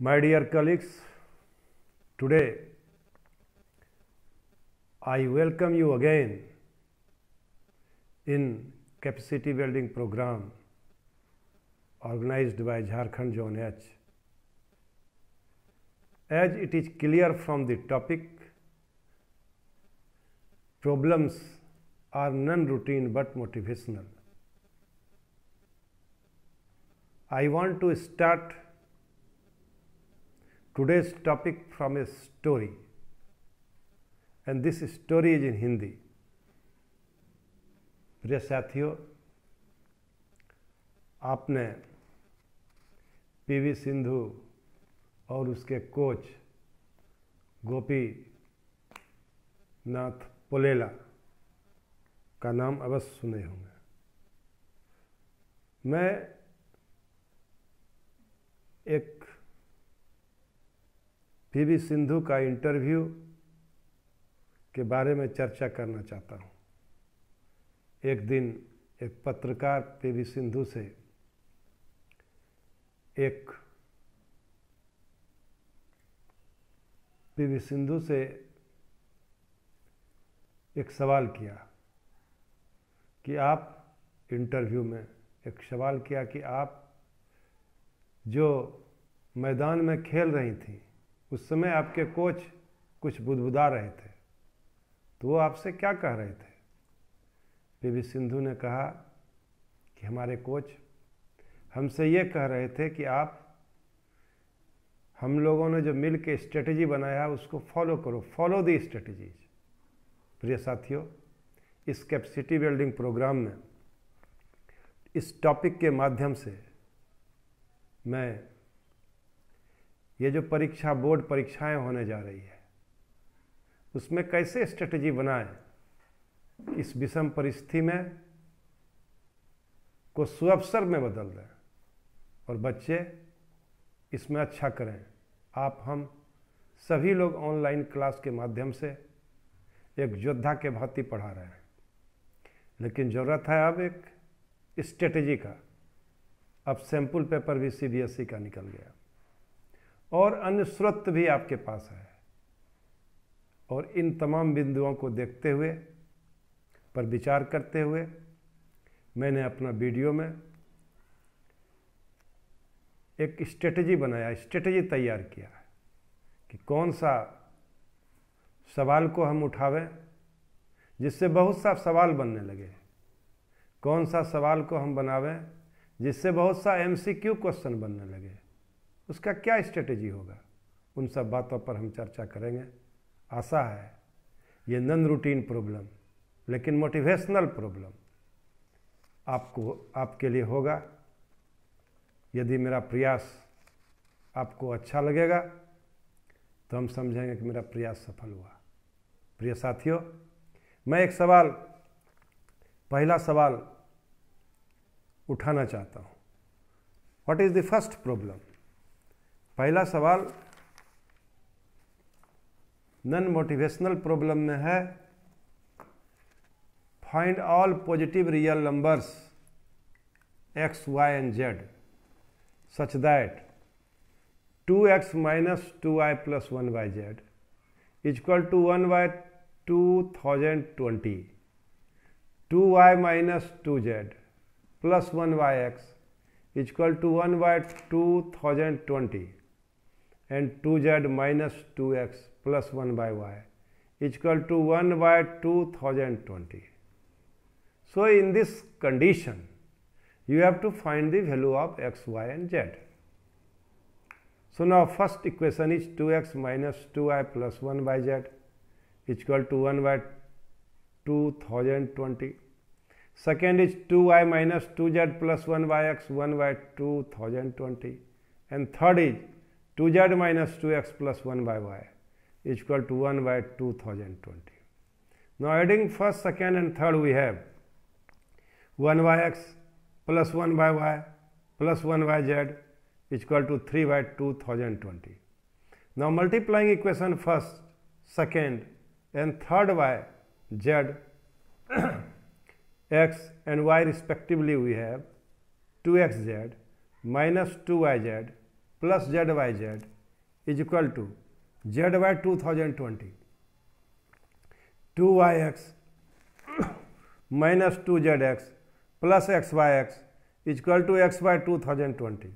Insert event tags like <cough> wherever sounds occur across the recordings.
My dear colleagues, today I welcome you again in capacity building program organized by Jharkhand Zone H. As it is clear from the topic, problems are non-routine but motivational. I want to start today's topic from a story and this story is in hindi प्रिय साथियों आपने PV Sindhu और उसके coach गोपी नाथ पोलेला का नाम अवश्य सुने होंगे मैं एक पीवी सिंधु का इंटरव्यू के बारे में चर्चा करना चाहता हूँ एक दिन एक पत्रकार पीवी सिंधु से एक पीवी सिंधु से एक सवाल किया कि आप इंटरव्यू में एक सवाल किया कि आप जो मैदान में खेल रही थी उस समय आपके कोच कुछ बुदबुदा रहे थे तो वो आपसे क्या कह रहे थे पीवी सिंधु ने कहा कि हमारे कोच हमसे ये कह रहे थे कि आप हम लोगों ने जो मिल के स्ट्रेटजी बनाया है उसको फॉलो करो फॉलो दी स्ट्रेटजीज प्रिय साथियों इस कैपेसिटी बिल्डिंग प्रोग्राम में इस टॉपिक के माध्यम से मैं ये जो परीक्षा बोर्ड परीक्षाएं होने जा रही है उसमें कैसे स्ट्रेटजी बनाए इस विषम परिस्थिति में को सुअवसर में बदल दें और बच्चे इसमें अच्छा करें आप हम सभी लोग ऑनलाइन क्लास के माध्यम से एक योद्धा के भांति पढ़ा रहे हैं लेकिन ज़रूरत है अब एक स्ट्रेटजी का अब सैंपल पेपर भी सीबीएसई का निकल गया और स्रोत भी आपके पास है और इन तमाम बिंदुओं को देखते हुए पर विचार करते हुए मैंने अपना वीडियो में एक स्ट्रेटजी बनाया स्ट्रेटजी तैयार किया कि कौन सा सवाल को हम उठावें जिससे बहुत सा सवाल बनने लगे कौन सा सवाल को हम बनावें जिससे बहुत सा एमसीक्यू क्वेश्चन बनने लगे उसका क्या स्ट्रेटेजी होगा उन सब बातों पर हम चर्चा करेंगे आशा है ये नन रूटीन प्रॉब्लम लेकिन मोटिवेशनल प्रॉब्लम आपको आपके लिए होगा यदि मेरा प्रयास आपको अच्छा लगेगा तो हम समझेंगे कि मेरा प्रयास सफल हुआ प्रिय साथियों मैं एक सवाल पहला सवाल उठाना चाहता हूँ what is the first problem पहला सवाल नन मोटिवेशनल प्रॉब्लम में है find all positive real numbers x y and z such that two x minus two y plus one by z is equal to one y two thousand twenty two y minus two z plus one y x is equal to one y two thousand twenty and 2z minus 2x plus 1 by y is equal to 1 by 2020. So, in this condition, you have to find the value of x, y and z. So, now first equation is 2x minus 2y plus 1 by z is equal to 1 by 2020. Second is 2y minus 2z plus 1 by x 1 by 2020. And third is 2z minus 2x plus 1 by y is equal to 1 by 2020. Now adding first, second and third we have 1 by x plus 1 by y plus 1 by z is equal to 3 by 2020. Now multiplying equation first, second and third by z, <coughs> x and y respectively we have 2xz minus 2yz plus ZYZ is equal to ZY 2020 2YX <coughs> minus 2ZX plus XYX is equal to XY 2020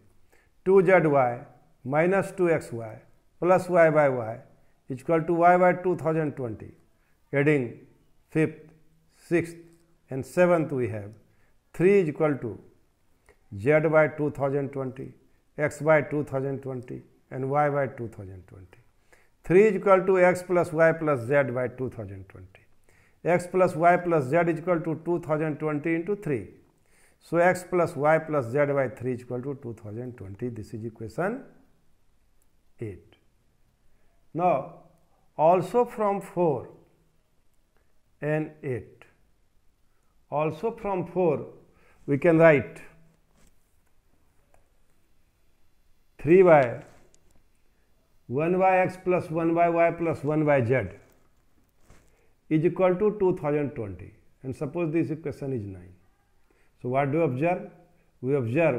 2ZY minus 2XY plus YYY is equal to YY 2020 adding fifth, sixth and seventh we have 3 is equal to ZY 2020 x by 2020 and y by 2020. 3 is equal to x plus y plus z by 2020. x plus y plus z is equal to 2020 into 3. So, x plus y plus z by 3 is equal to 2020. This is equation 8. Now, also from 4 and 8. Also from 4, we can write 3 by 1 by x plus one by y plus one is equal to 2020 and suppose this equation is 9. So what do we observe? We observe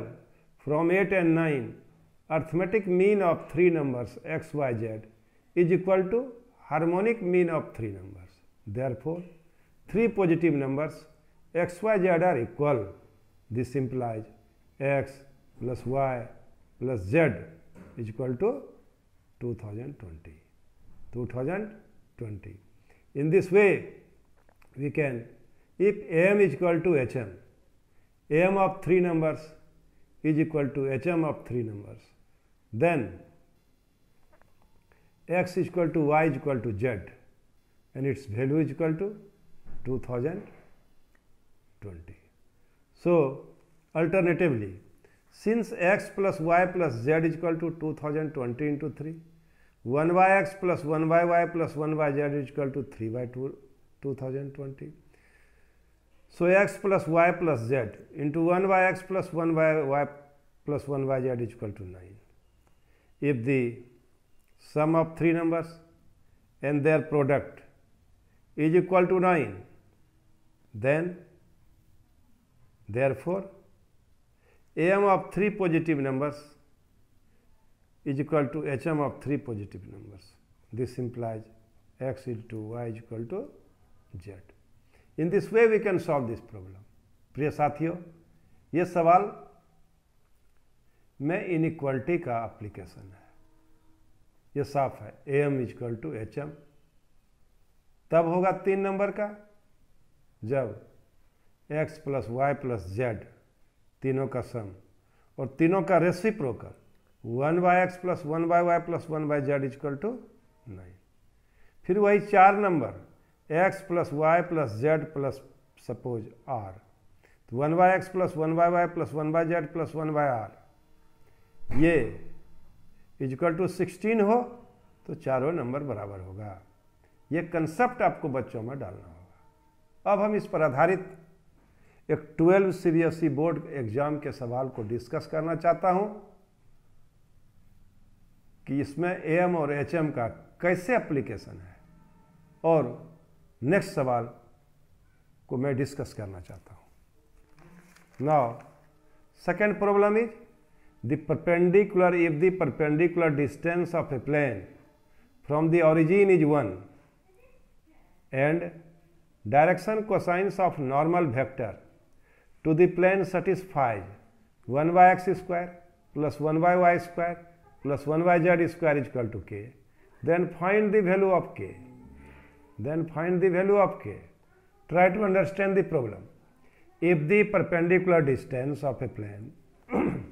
from 8 and 9 arithmetic mean of three numbers x, y, z is equal to harmonic mean of three numbers. Therefore, three positive numbers x, y, z are equal. This implies x plus y plus z is equal to 2020. 2020. In this way, we can, if AM is equal to HM, AM of three numbers is equal to HM of three numbers, then x is equal to y is equal to z and its value is equal to 2020. So, alternatively, since x plus y plus z is equal to 2020 into 3, 1 by x plus 1 by y plus 1 by z is equal to 3 by 2, 2020. So x plus y plus z into 1 by x plus 1 by y plus 1 by z is equal to 9. If the sum of three numbers and their product is equal to 9, then therefore am of three positive numbers is equal to hm of three positive numbers. This implies x into y is equal to z. In this way we can solve this problem. प्रिय साथियों ये सवाल में inequality का application है ये साफ है A M is equal to H M तब होगा तीन नंबर का जब x plus y plus z तीनों का सम और तीनों का reciprocal one by x plus one by y plus one by z is equal to nine फिर वही चार नंबर x plus y plus z plus suppose r तो one by x plus one by y plus one by z plus one by are ये is equal to sixteen हो तो चारों number बराबर होगा ये कंसेप्ट आपको बच्चों में डालना होगा अब हम इस पर आधारित एक ट्वेल्व सीबीएसई बोर्ड एग्जाम के सवाल को डिस्कस करना चाहता हूं कि इसमें एम और एचएम का कैसे एप्लीकेशन है और नेक्स्ट सवाल को मैं डिस्कस करना चाहता हूं now second problem is the perpendicular if the perpendicular distance of a plane from the origin is one and direction cosines of normal vector to the plane satisfies 1 by x square plus 1 by y square plus 1 by z square is equal to k. Then find the value of k. Then find the value of k. Try to understand the problem. If the perpendicular distance of a plane <clears throat>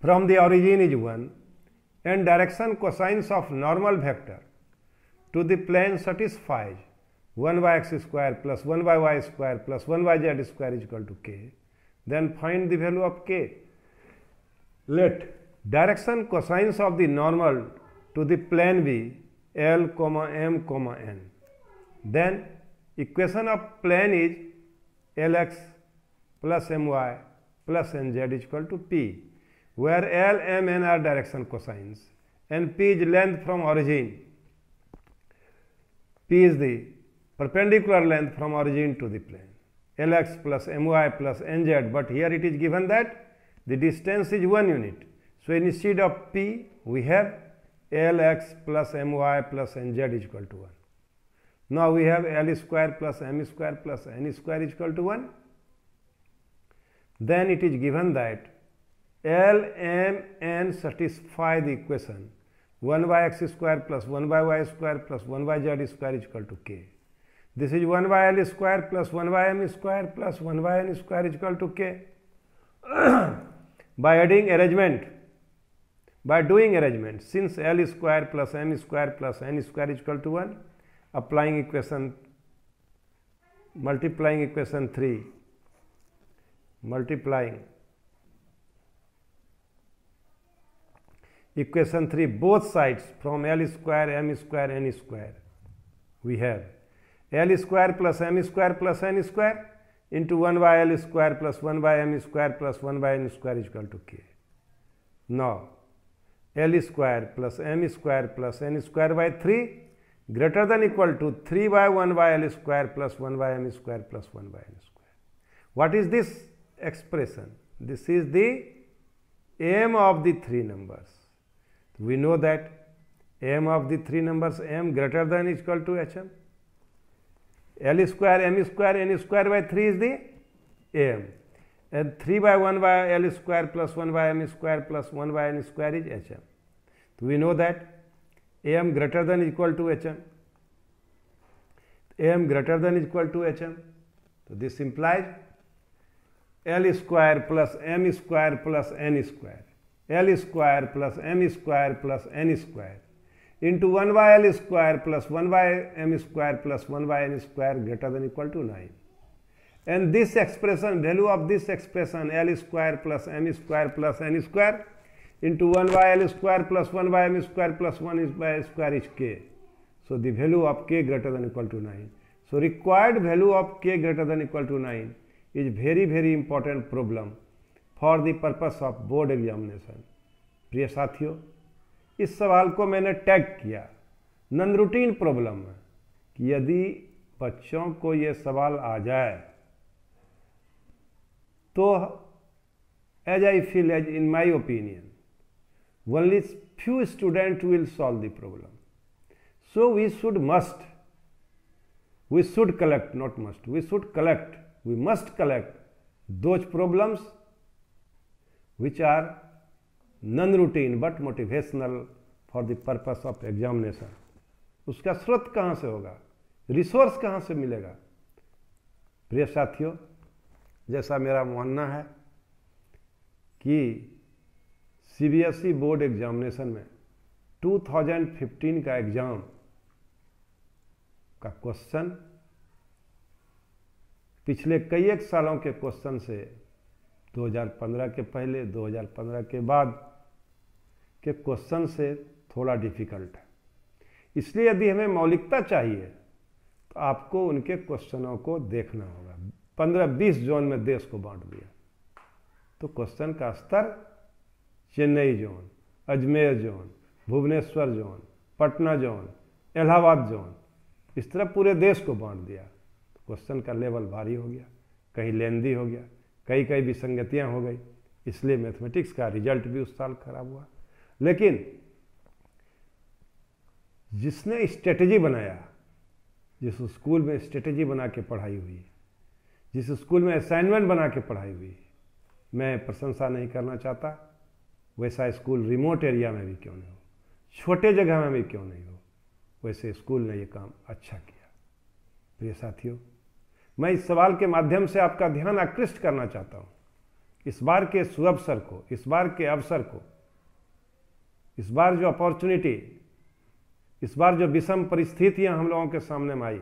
from the origin is 1 and direction cosines of normal vector to the plane satisfies 1 by x square plus 1 by y square plus 1 by z square is equal to k, then find the value of k. Let direction cosines of the normal to the plane be L, comma m, comma n. Then equation of plane is Lx plus my plus nz is equal to p, where L, m, n are direction cosines and p is length from origin. p is the perpendicular length from origin to the plane Lx plus My plus Nz but here it is given that the distance is one unit. So instead of P we have Lx plus My plus Nz is equal to 1. Now we have L square plus M square plus N square is equal to 1. Then it is given that L, M, N satisfy the equation 1 by x square plus 1 by y square plus 1 by z square is equal to k. this is 1 by l square plus 1 by m square plus 1 by n square is equal to k by adding arrangement by doing arrangement since l square plus m square plus n square is equal to 1 applying equation multiplying equation 3 multiplying equation 3 both sides from l square m square n square we have L square plus m square plus n square into 1 by L square plus 1 by m square plus 1 by n square is equal to k. Now, L square plus m square plus n square by 3 greater than equal to 3 by 1 by L square plus 1 by m square plus 1 by n square. What is this expression? This is the m of the three numbers. We know that m of the three numbers m greater than equal to hm L square m square n square by 3 is the m. And 3 by 1 by L square plus 1 by m square plus 1 by n square is hm. So we know that am greater than equal to hm. am greater than equal to hm. So this implies L square plus m square plus n square. L square plus m square plus n square into 1 by L square plus 1 by M square plus 1 by N square greater than equal to 9. And this expression, value of this expression L square plus M square plus N square into 1 by L square plus 1 by M square plus 1 is by square is K. So, the value of K greater than equal to 9. So, required value of K greater than equal to 9 is very very important problem for the purpose of board examination. Priya साथियों इस सवाल को मैंने tag किया none routine problem कि यदि बच्चों को ये सवाल आ जाए तो as I feel as in my opinion only few student will solve the problem so we should must we should collect not must we should collect we must collect those problems which are non routine but motivational for the purpose of examination उसका स्रोत कहाँ से होगा resource कहाँ से मिलेगा प्रिय साथियों जैसा मेरा मानना है कि सीबीएसई e बोर्ड एग्जामिनेशन में 2015 का एग्ज़ाम का क्वेश्चन पिछले कई एक सालों के क्वेश्चन से 2015 के पहले 2015 के बाद के क्वेश्चन से थोड़ा डिफिकल्ट है इसलिए यदि हमें मौलिकता चाहिए तो आपको उनके क्वेश्चनों को देखना होगा पंद्रह बीस जोन में देश को बांट दिया तो क्वेश्चन का स्तर Chennai zone Ajmer zone Bhubaneswar zone Patna zone Allahabad zone इस तरह पूरे देश को बांट दिया क्वेश्चन का लेवल भारी हो गया कहीं लेंदी हो गया कहीं कई विसंगतियाँ हो गई इसलिए मैथमेटिक्स का रिजल्ट भी उस साल खराब हुआ लेकिन जिसने स्ट्रेटजी बनाया जिस स्कूल में स्ट्रेटजी बना के पढ़ाई हुई जिस स्कूल में असाइनमेंट बना के पढ़ाई हुई मैं प्रशंसा नहीं करना चाहता वैसा स्कूल रिमोट एरिया में भी क्यों नहीं हो छोटे जगह में भी क्यों नहीं हो वैसे स्कूल ने ये काम अच्छा किया प्रिय साथियों मैं इस सवाल के माध्यम से आपका ध्यान आकृष्ट करना चाहता हूँ इस बार के सुअवसर को इस बार के अवसर को इस बार जो अपॉर्चुनिटी इस बार जो विषम परिस्थितियां हम लोगों के सामने में आई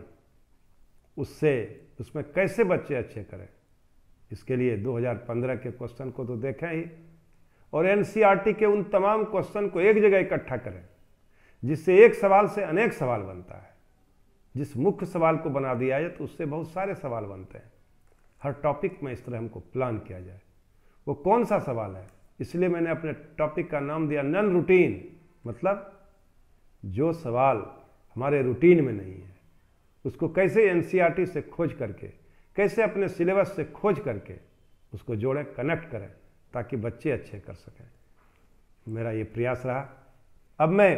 उससे उसमें कैसे बच्चे अच्छे करें इसके लिए 2015 के क्वेश्चन को तो देखें ही और एनसीईआरटी e के उन तमाम क्वेश्चन को एक जगह इकट्ठा करें जिससे एक सवाल से अनेक सवाल बनता है जिस मुख्य सवाल को बना दिया जाए तो उससे बहुत सारे सवाल बनते हैं हर टॉपिक में इस तरह हमको प्लान किया जाए वो कौन सा सवाल है इसलिए मैंने अपने टॉपिक का नाम दिया नन रूटीन मतलब जो सवाल हमारे रूटीन में नहीं है उसको कैसे एनसीईआरटी e से खोज करके कैसे अपने सिलेबस से खोज करके उसको जोड़ें कनेक्ट करें ताकि बच्चे अच्छे कर सकें मेरा ये प्रयास रहा अब मैं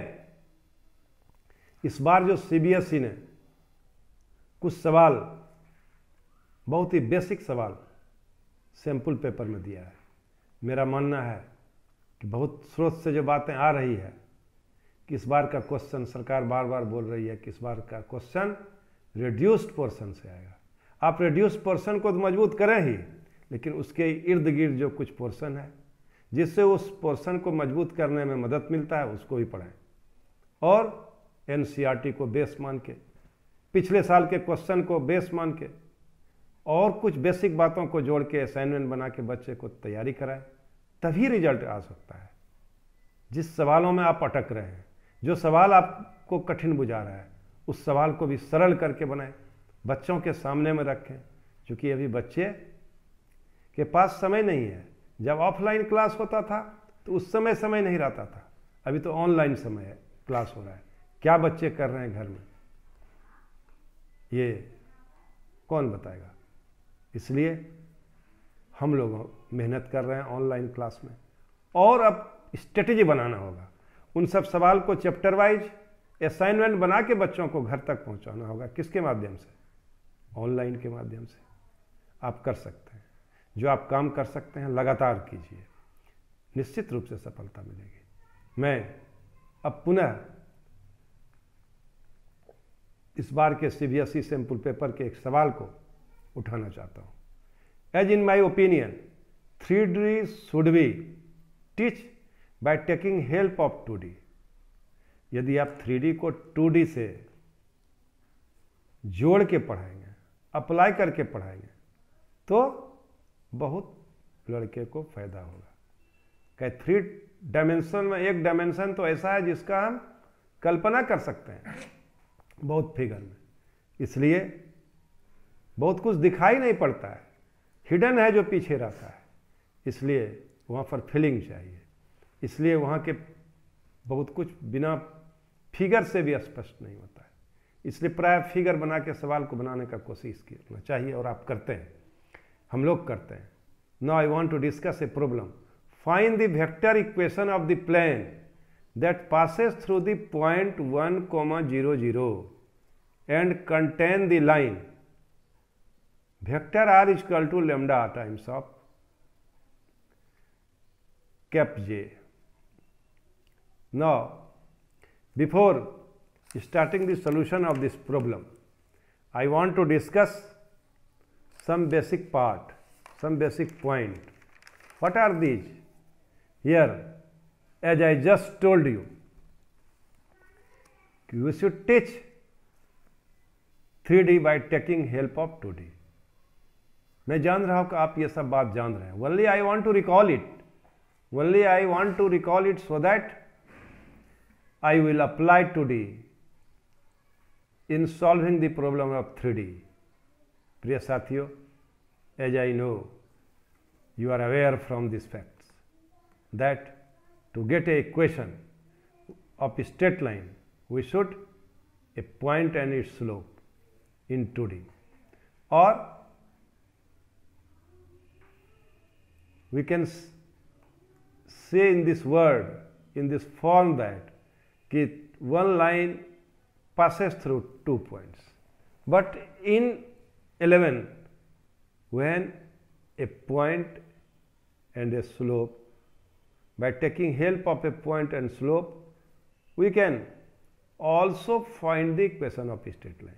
इस बार जो सीबीएसई e ने कुछ सवाल बहुत ही बेसिक सवाल सैंपल पेपर में दिया है मेरा मानना है कि बहुत स्रोत से जो बातें आ रही है कि इस बार का क्वेश्चन सरकार बार बार बोल रही है कि इस बार का क्वेश्चन रिड्यूस्ड पोर्शन से आएगा आप रिड्यूस्ड पोर्शन को तो मजबूत करें ही लेकिन उसके इर्द गिर्द जो कुछ पोर्शन है जिससे उस पोर्शन को मजबूत करने में मदद मिलता है उसको ही पढ़ें और एन e को बेस मान के पिछले साल के क्वेश्चन को बेस मान के और कुछ बेसिक बातों को जोड़ के असाइनमेंट बना के बच्चे को तैयारी कराएं तभी रिजल्ट आ सकता है जिस सवालों में आप अटक रहे हैं जो सवाल आपको कठिन बुझा रहा है उस सवाल को भी सरल करके बनाएं बच्चों के सामने में रखें क्योंकि अभी बच्चे के पास समय नहीं है जब ऑफलाइन क्लास होता था तो उस समय समय नहीं रहता था अभी तो ऑनलाइन समय है क्लास हो रहा है क्या बच्चे कर रहे हैं घर में ये कौन बताएगा इसलिए हम लोग मेहनत कर रहे हैं ऑनलाइन क्लास में और अब स्ट्रेटजी बनाना होगा उन सब सवाल को चैप्टर वाइज असाइनमेंट बना के बच्चों को घर तक पहुंचाना होगा किसके माध्यम से ऑनलाइन के माध्यम से आप कर सकते हैं जो आप काम कर सकते हैं लगातार कीजिए निश्चित रूप से सफलता मिलेगी मैं अब पुनः इस बार के C B S E sample paper के एक सवाल को उठाना चाहता हूं as in my opinion three D should be teach by taking help of two D यदि आप थ्री डी को टू डी से जोड़ के पढ़ाएंगे अप्लाई करके पढ़ाएंगे तो बहुत लड़के को फायदा होगा क्या थ्री डायमेंशन में एक डायमेंशन तो ऐसा है जिसका हम कल्पना कर सकते हैं बहुत फिगर में इसलिए बहुत कुछ दिखाई नहीं पड़ता है हिडन है जो पीछे रहता है इसलिए वहाँ पर फीलिंग चाहिए इसलिए वहाँ के बहुत कुछ बिना फिगर से भी स्पष्ट नहीं होता है इसलिए प्राय फिगर बना के सवाल को बनाने का कोशिश करना चाहिए और आप करते हैं हम लोग करते हैं no I want to discuss a problem find the vector equation of the plane that passes through the point one comma zero zero and contain the line vector r is equal to lambda times of cap J now before starting the solution of this problem I want to discuss some basic part some basic point what are these here as I just told you you should teach three D by taking help of two D मैं जान रहा हूँ कि आप ये सब बात जान रहे हैं only I want to recall it only I want to recall it so that I will apply two D in solving the problem of three D प्रिय साथियों as I know you are aware from this facts that to get a equation of straight line we should a point and its slope in two D और we can say in this word, in this form that one line passes through two points. But in 11, when a point and a slope, by taking help of a point and slope, we can also find the equation of a straight line.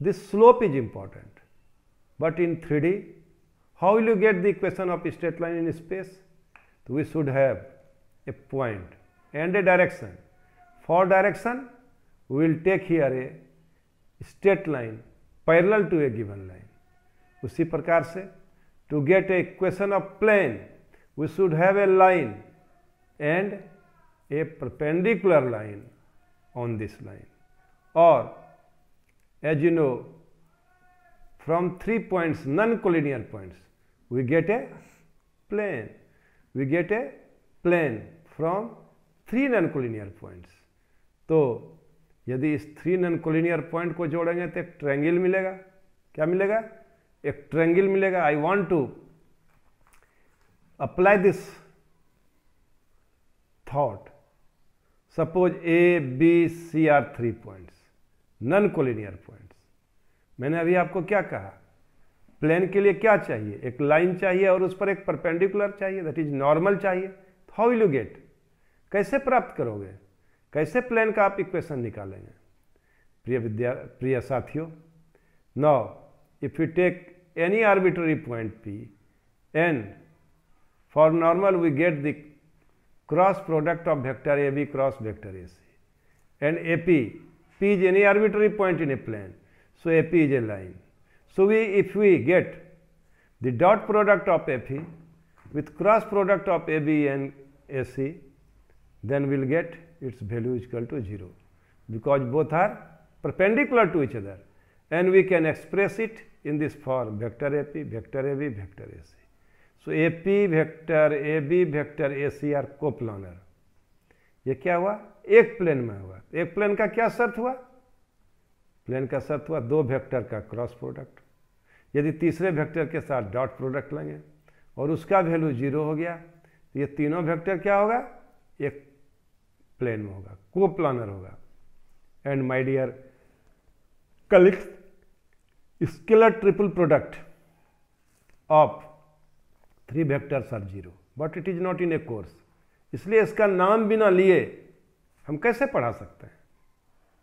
This slope is important, but in 3D how will you get the equation of straight line in space? So we should have a point and a direction. For direction, we will take here a straight line parallel to a given line. Usi प्रकार से to get a equation of plane, we should have a line and a perpendicular line on this line. Or as you know, from three points, non-collinear points, we get a plane. We get a plane from three non collinear points तो यदि इस three non collinear point को जोड़ेंगे तो एक triangle मिलेगा क्या मिलेगा एक ट्रैंगल मिलेगा I want to apply this thought suppose A B C are three points non collinear points मैंने अभी आपको क्या कहा प्लेन के लिए क्या चाहिए एक लाइन चाहिए और उस पर एक परपेंडिकुलर चाहिए दैट इज नॉर्मल चाहिए हाउ विल यू गेट कैसे प्राप्त करोगे कैसे प्लेन का आप इक्वेशन निकालेंगे प्रिय विद्या प्रिय साथियों now if you take any arbitrary point P and for normal we get the cross product of vector A B cross vector A C and A P P is any arbitrary point in a plane so A P is a line So, we if we get the dot product of FE with cross product of AB and AC, then we will get its value is equal to 0 because both are perpendicular to each other and we can express it in this form vector AP, vector AB, vector AC. So, AP vector AB vector AC are coplanar. ये क्या हुआ एक plane में हुआ एक plane का क्या शर्त हुआ प्लेन का शर्त हुआ दो वेक्टर का क्रॉस प्रोडक्ट यदि तीसरे वेक्टर के साथ डॉट प्रोडक्ट लेंगे और उसका वैल्यू जीरो हो गया तो ये तीनों वेक्टर क्या होगा एक प्लेन में होगा को प्लानर होगा and my dear colleagues scalar triple product of three vectors are zero but it is not in a course इसलिए इसका नाम बिना लिए हम कैसे पढ़ा सकते हैं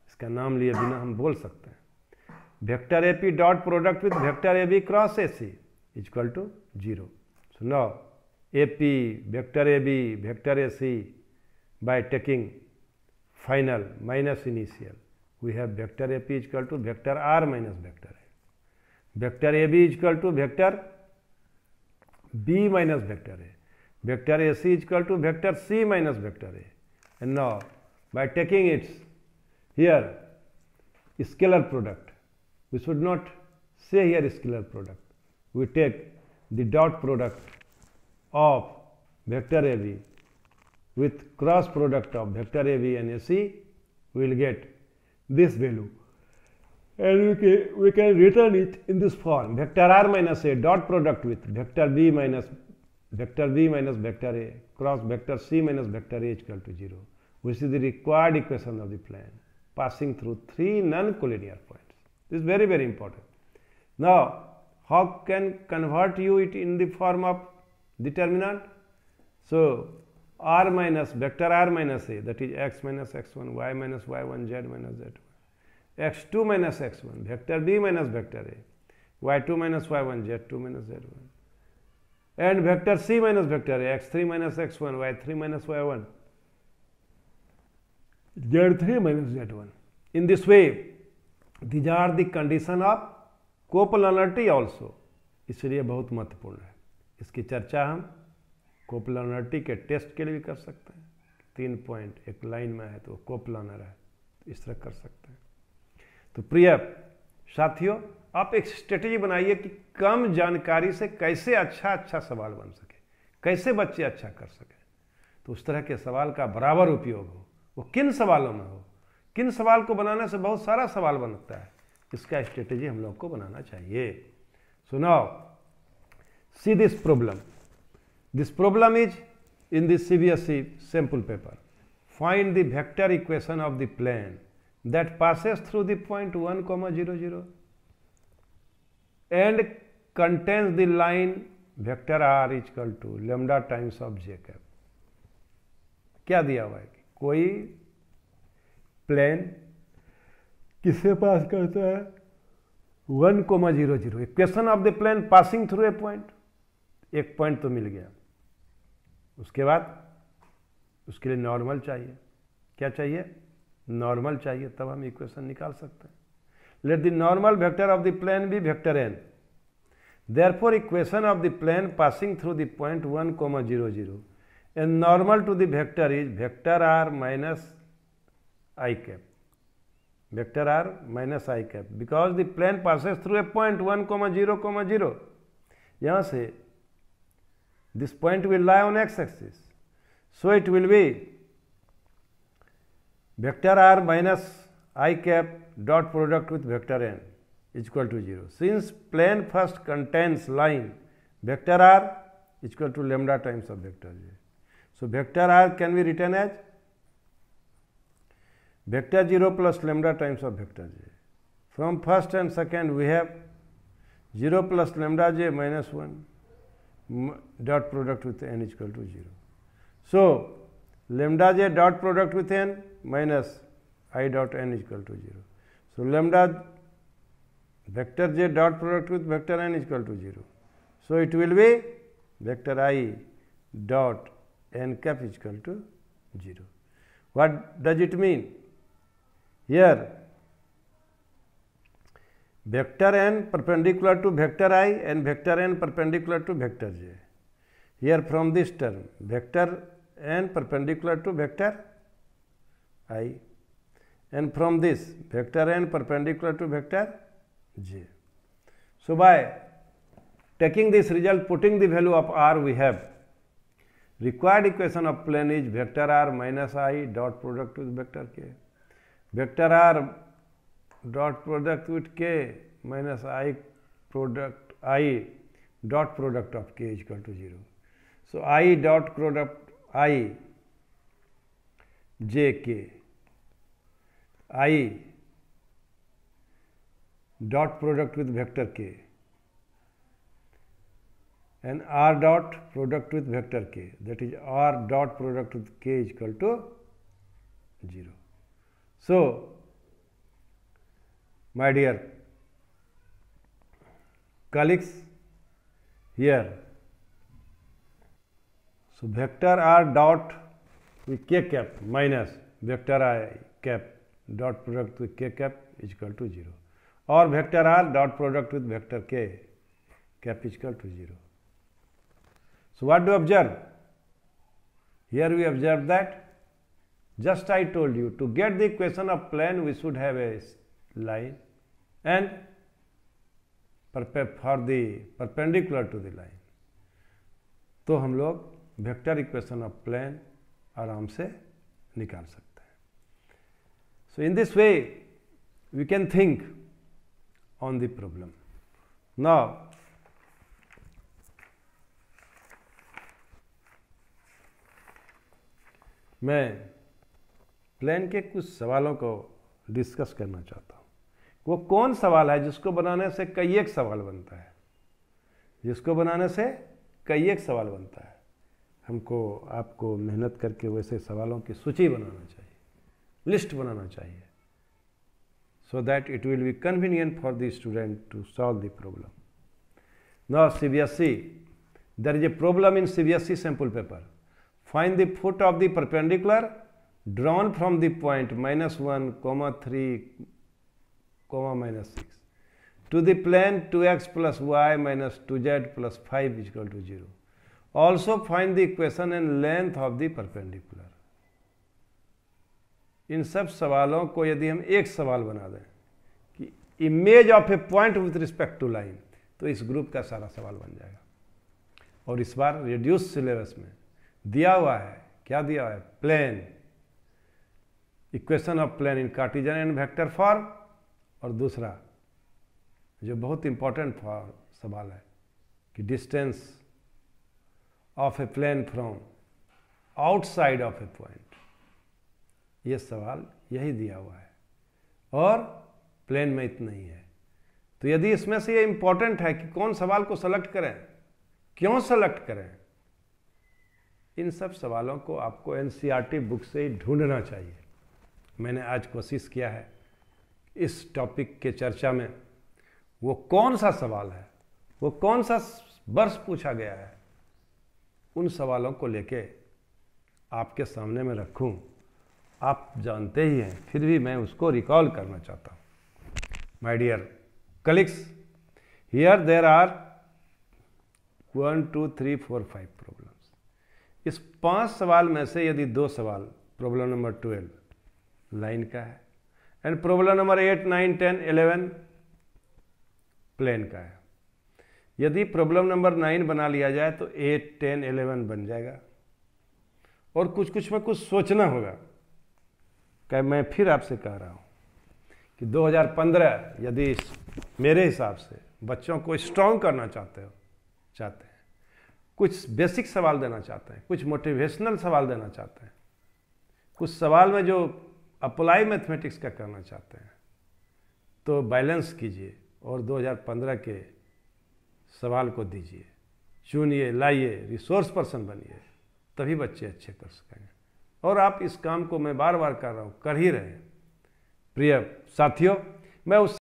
इसका नाम लिए बिना हम बोल सकते हैं vector A P dot product with vector A B cross A C is equal to zero सुनो A P vector A B vector A C by taking final minus initial we have vector A P equal to vector R minus vector A vector A B equal to vector B minus vector A vector A C equal to vector C minus vector A and now by taking it's here scalar product we should not say here scalar product. We take the dot product of vector AB with cross product of vector AB and AC, we will get this value. And we can, we can return it in this form vector R minus A dot product with vector B minus vector B minus vector A cross vector C minus vector A equal to 0, which is the required equation of the plane passing through three non-collinear points. This is very, very important. Now, how can convert you it in the form of determinant? So, r minus vector r minus a that is x minus x1, y minus y1, z minus z1, x2 minus x1, vector b minus vector a, y2 minus y1, z2 minus z1, and vector c minus vector a, x3 minus x1, y3 minus y1, z3 minus z1. In this way, these are the condition of coplanarity also इसलिए बहुत महत्वपूर्ण है इसकी चर्चा हम कोपलनर्टी के test के लिए भी कर सकते हैं तीन पॉइंट एक लाइन में है तो कोपलनर है तो इस तरह कर सकते हैं तो प्रिय साथियों आप एक स्ट्रेटेजी बनाइए कि कम जानकारी से कैसे अच्छा अच्छा सवाल बन सके कैसे बच्चे अच्छा कर सकें तो उस तरह के सवाल का बराबर उपयोग हो वो किन सवालों में हो किन सवाल को बनाने से बहुत सारा सवाल बनता है इसका स्ट्रेटेजी हम लोग को बनाना चाहिए सुनाओ see this problem this problem is in this CBSE sample paper find the vector equation of the plane that passes through the point one comma zero zero and contains the line vector R is to e to times of of j क्या दिया हुआ है कोई plan किससे पास करता है one comma zero zero equation of the plane passing through a point एक पॉइंट तो मिल गया उसके बाद उसके लिए नॉर्मल चाहिए क्या चाहिए नॉर्मल चाहिए तब हम इक्वेशन निकाल सकते हैं let the normal vector of the plane भी vector N therefore equation of the plane passing through the point one comma zero zero and normal to the vector is vector R minus i cap. Vector r minus i cap because the plane passes through a point 1 comma 0 comma 0. yahan se this point will lie on x axis. So it will be vector r minus i cap dot product with vector n is equal to 0. Since plane first contains line vector r is equal to lambda times of vector j. So vector r can be written as vector 0 plus lambda times of vector j. From first and second we have 0 plus lambda j minus 1 dot product with n is equal to 0. So, lambda j dot product with n minus i dot n is equal to 0. So, lambda vector j dot product with vector n is equal to 0. So, it will be vector i dot n cap is equal to 0. What does it mean? Here, vector n perpendicular to vector i and vector n perpendicular to vector j. Here from this term, vector n perpendicular to vector i and from this vector n perpendicular to vector j. So, by taking this result, putting the value of r, we have required equation of plane is vector r minus i dot product with vector k. Vector R dot product with K minus I product I dot product of K is equal to zero so I dot product I J K I dot product with vector K and R dot product with vector K that is R dot product with K is equal to zero So, my dear colleagues, here, so vector r dot with k cap minus vector i cap dot product with k cap is equal to 0 or vector r dot product with vector k cap is equal to 0. So, what do you observe? Here we observe that Just I told you, to get the equation of plane, we should have a line and for the perpendicular to the line. तो हम लोग vector equation of plane आराम से निकाल सकते हैं so in this way we can think on the problem now मैं plane के कुछ सवालों को डिस्कस करना चाहता हूँ वो कौन सवाल है जिसको बनाने से कई एक सवाल बनता है जिसको बनाने से कई एक सवाल बनता है हमको आपको मेहनत करके वैसे सवालों की सूची बनाना चाहिए लिस्ट बनाना चाहिए so that it will be convenient for the student to solve the problem no C B S E there is a problem in C B S E sample paper find the foot of the perpendicular drawn from the point minus 1 comma 3 comma minus 6 to the plane 2x plus y minus 2z plus 5 is equal to 0. Also find the equation and length of the perpendicular. इन सब सवालों को यदि हम एक सवाल बना दें कि image of a point with respect to line तो इस ग्रुप का सारा सवाल बन जाएगा और इस बार रिड्यूस सिलेबस में दिया हुआ है क्या दिया हुआ है plane equation of plane in Cartesian and vector form और दूसरा जो बहुत इंपॉर्टेंट सवाल है कि distance of a plane from outside of a point ये सवाल यही दिया हुआ है और प्लेन में इतना ही है तो यदि इसमें से ये इम्पोर्टेंट है कि कौन सवाल को सेलेक्ट करें क्यों सेलेक्ट करें इन सब सवालों को आपको एनसीईआरटी बुक e से ही ढूंढना चाहिए मैंने आज कोशिश किया है इस टॉपिक के चर्चा में वो कौन सा सवाल है वो कौन सा वर्ष पूछा गया है उन सवालों को लेके आपके सामने में रखूं आप जानते ही हैं फिर भी मैं उसको रिकॉल करना चाहता हूं my dear colleagues here there are one two three four five problems इस पांच सवाल में से यदि दो सवाल प्रॉब्लम नंबर ट्वेल्व लाइन का है and problem number eight nine ten eleven plane का है यदि प्रॉब्लम नंबर नाइन बना लिया जाए तो एट टेन एलेवन बन जाएगा और कुछ कुछ में कुछ सोचना होगा क्या मैं फिर आपसे कह रहा हूँ कि 2015 यदि मेरे हिसाब से बच्चों को स्ट्रांग करना चाहते हो चाहते हैं कुछ बेसिक सवाल देना चाहते हैं कुछ मोटिवेशनल सवाल देना चाहते हैं कुछ सवाल में जो अप्लाई मैथमेटिक्स का करना चाहते हैं तो बैलेंस कीजिए और 2015 के सवाल को दीजिए चुनिए लाइए रिसोर्स पर्सन बनिए तभी बच्चे अच्छे कर सकेंगे और आप इस काम को मैं बार बार कर रहा हूँ कर ही रहे प्रिय साथियों मैं उस